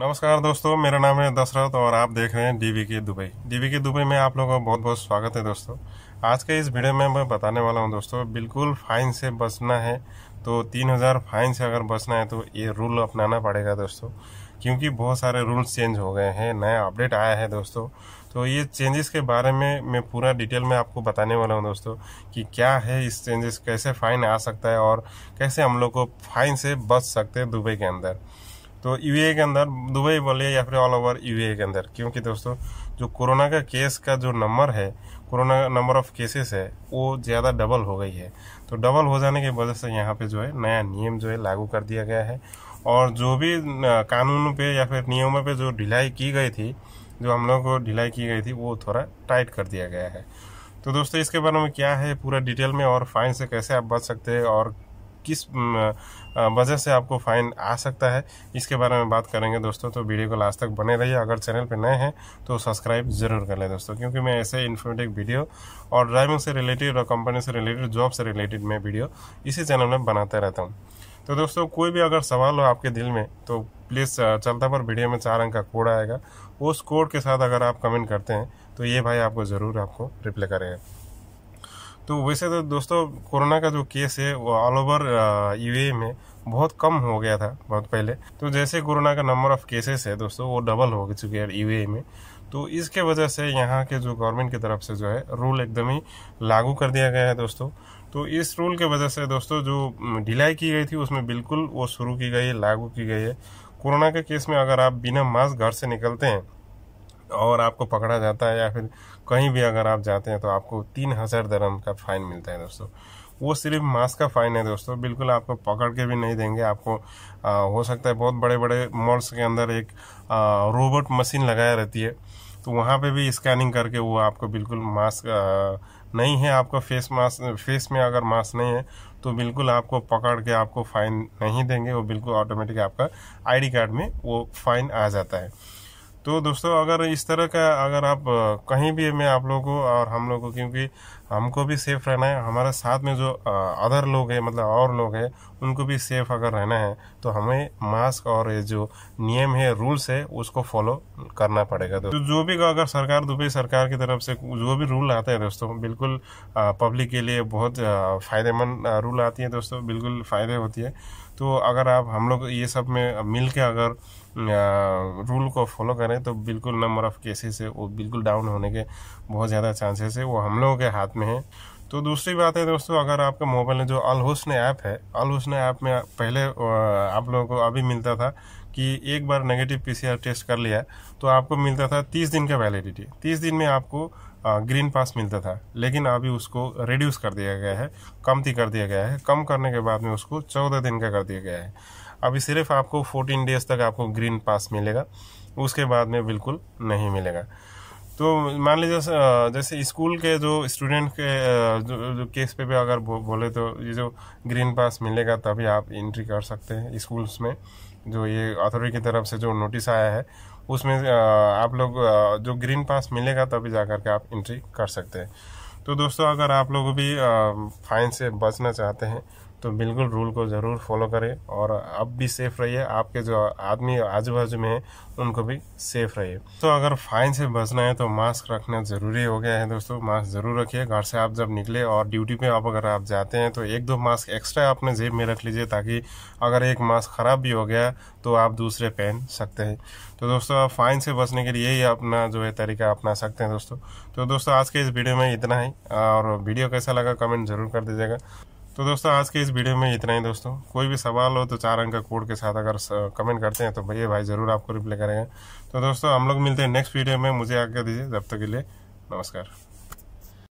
नमस्कार दोस्तों मेरा नाम है दशरथ और आप देख रहे हैं डीवी के दुबई डीवी के दुबई में आप लोगों का बहुत बहुत स्वागत है दोस्तों आज के इस वीडियो में मैं बताने वाला हूं दोस्तों बिल्कुल फाइन से बचना है तो तीन हज़ार फाइन से अगर बचना है तो ये रूल अपनाना पड़ेगा दोस्तों क्योंकि बहुत सारे रूल्स चेंज हो गए हैं नया अपडेट आया है दोस्तों तो ये चेंजेस के बारे में मैं पूरा डिटेल में आपको बताने वाला हूँ दोस्तों कि क्या है इस चेंजेस कैसे फ़ाइन आ सकता है और कैसे हम लोग को फाइन से बच सकते हैं दुबई के अंदर तो यू के अंदर दुबई बोलिए या फिर ऑल ओवर यू के अंदर क्योंकि दोस्तों जो कोरोना का केस का जो नंबर है कोरोना का नंबर ऑफ केसेस है वो ज़्यादा डबल हो गई है तो डबल हो जाने की वजह से यहाँ पे जो है नया नियम जो है लागू कर दिया गया है और जो भी कानून पे या फिर नियमों पे जो ढिलाई की गई थी जो हम लोगों को ढिलाई की गई थी वो थोड़ा टाइट कर दिया गया है तो दोस्तों इसके बारे में क्या है पूरा डिटेल में और फाइन से कैसे आप बच सकते हैं और किस वजह से आपको फाइन आ सकता है इसके बारे में बात करेंगे दोस्तों तो वीडियो को लास्ट तक बने रहिए अगर चैनल पर नए हैं तो सब्सक्राइब जरूर कर लें दोस्तों क्योंकि मैं ऐसे इन्फॉर्मेटिव वीडियो और ड्राइविंग से रिलेटेड और कंपनी से रिलेटेड जॉब से रिलेटेड मैं वीडियो इसी चैनल में बनाते रहता हूँ तो दोस्तों कोई भी अगर सवाल हो आपके दिल में तो प्लीज़ चलता पर वीडियो में चार अंक का कोड आएगा उस कोड के साथ अगर आप कमेंट करते हैं तो ये भाई आपको ज़रूर आपको रिप्लाई करेगा तो वैसे तो दोस्तों कोरोना का जो केस है वो ऑल ओवर यू में बहुत कम हो गया था बहुत पहले तो जैसे कोरोना का नंबर ऑफ केसेस है दोस्तों वो डबल हो चुके हैं यू e में तो इसके वजह से यहाँ के जो गवर्नमेंट की तरफ से जो है रूल एकदम ही लागू कर दिया गया है दोस्तों तो इस रूल के वजह से दोस्तों जो ढिलाई की गई थी उसमें बिल्कुल वो शुरू की गई है लागू की गई है कोरोना के केस में अगर आप बिना मास्क घर से निकलते हैं और आपको पकड़ा जाता है या फिर कहीं भी अगर आप जाते हैं तो आपको तीन हज़ार दरम का फ़ाइन मिलता है दोस्तों वो सिर्फ मास्क का फ़ाइन है दोस्तों बिल्कुल आपको पकड़ के भी नहीं देंगे आपको आ, हो सकता है बहुत बड़े बड़े मॉल्स के अंदर एक रोबोट मशीन लगाया रहती है तो वहाँ पे भी स्कैनिंग करके वो आपको बिल्कुल मास्क नहीं है आपका फेस मास्क फेस में अगर मास्क नहीं है तो बिल्कुल आपको पकड़ के आपको फ़ाइन नहीं देंगे वो बिल्कुल ऑटोमेटिक आपका आईडी कार्ड में वो फ़ाइन आ जाता है तो दोस्तों अगर इस तरह का अगर आप कहीं भी मैं आप लोगों को और हम लोगों को क्योंकि हमको भी सेफ रहना है हमारे साथ में जो अदर लोग हैं मतलब और लोग हैं उनको भी सेफ अगर रहना है तो हमें मास्क और ये जो नियम है रूल्स है उसको फॉलो करना पड़ेगा तो जो भी अगर सरकार दुबई सरकार की तरफ से जो भी रूल आते हैं दोस्तों बिल्कुल पब्लिक के लिए बहुत फ़ायदेमंद रूल आती है दोस्तों बिल्कुल फ़ायदे होती है तो अगर आप हम लोग ये सब में मिल के अगर रूल को फॉलो करें तो बिल्कुल नंबर ऑफ़ केसेस है वो बिल्कुल डाउन होने के बहुत ज़्यादा चांसेस है वो हम लोगों के हाथ में है तो दूसरी बात है दोस्तों अगर आपके मोबाइल में जो अल हुसन ऐप है अल हुसन ऐप में पहले आप लोगों को अभी मिलता था कि एक बार नेगेटिव पीसीआर टेस्ट कर लिया तो आपको मिलता था तीस दिन का वैलिडिटी तीस दिन में आपको ग्रीन पास मिलता था लेकिन अभी उसको रिड्यूस कर दिया गया है कमती कर दिया गया है कम करने के बाद में उसको चौदह दिन का कर दिया गया है अभी सिर्फ आपको फोर्टीन डेज तक आपको ग्रीन पास मिलेगा उसके बाद में बिल्कुल नहीं मिलेगा तो मान लीजिए जैसे स्कूल के जो स्टूडेंट के जो, जो केस पे भी अगर बो, बोले तो ये जो ग्रीन पास मिलेगा तभी आप एंट्री कर सकते हैं स्कूल्स में जो ये अथॉरिटी की तरफ से जो नोटिस आया है उसमें आप लोग जो ग्रीन पास मिलेगा तभी जा करके के आप एंट्री कर सकते हैं तो दोस्तों अगर आप लोग भी फाइन से बचना चाहते हैं तो बिल्कुल रूल को ज़रूर फॉलो करें और आप भी सेफ रहिए आपके जो आदमी आजू बाजू में है उनको भी सेफ रहिए तो अगर फाइन से बचना है तो मास्क रखना ज़रूरी हो गया है दोस्तों मास्क ज़रूर रखिए घर से आप जब निकले और ड्यूटी पे आप अगर आप जाते हैं तो एक दो मास्क एक्स्ट्रा अपने जेब में रख लीजिए ताकि अगर एक मास्क ख़राब भी हो गया तो आप दूसरे पहन सकते हैं तो दोस्तों आप फाइन से बचने के लिए ही अपना जो है तरीका अपना सकते हैं दोस्तों तो दोस्तों आज के इस वीडियो में इतना ही और वीडियो कैसा लगा कमेंट ज़रूर कर दीजिएगा तो दोस्तों आज के इस वीडियो में इतना ही दोस्तों कोई भी सवाल हो तो चार अंक का कोड के साथ अगर कमेंट करते हैं तो भैया भाई ज़रूर आपको रिप्लाई करेंगे तो दोस्तों हम लोग मिलते हैं नेक्स्ट वीडियो में मुझे आज्ञा दीजिए जब तक के लिए नमस्कार